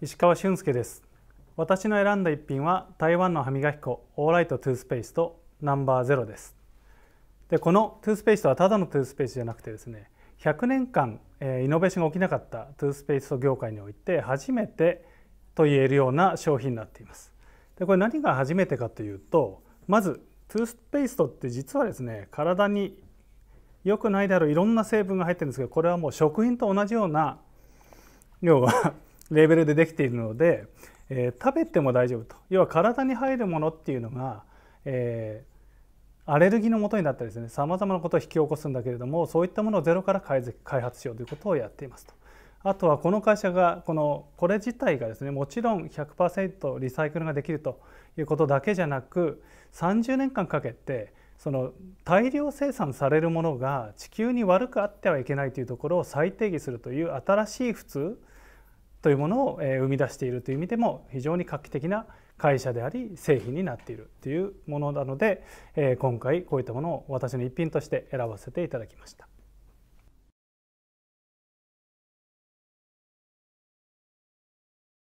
石川俊介です私の選んだ一品は台湾の歯磨き粉オーライトトゥースペースとナンバーゼロですでこのトゥースペースとはただのトゥースペースじゃなくてですね100年間、えー、イノベーションが起きなかったトゥースペースと業界において初めてと言えるような商品になっていますでこれ何が初めてかというとまずトゥースペーストって実はですね体に良くないであるいろんな成分が入ってるんですけどこれはもう食品と同じような量がレベルでできているので、えー、食べても大丈夫と要は体に入るものっていうのが、えー、アレルギーのもとになったりですねさまざまなことを引き起こすんだけれどもそういったものをゼロから開発しようということをやっていますと。あとはこの会社がこのこれ自体がですねもちろん100%リサイクルができるということだけじゃなく30年間かけてその大量生産されるものが地球に悪くあってはいけないというところを再定義するという新しい普通というものを生み出しているという意味でも非常に画期的な会社であり製品になっているというものなので今回こういったものを私の一品として選ばせていただきました。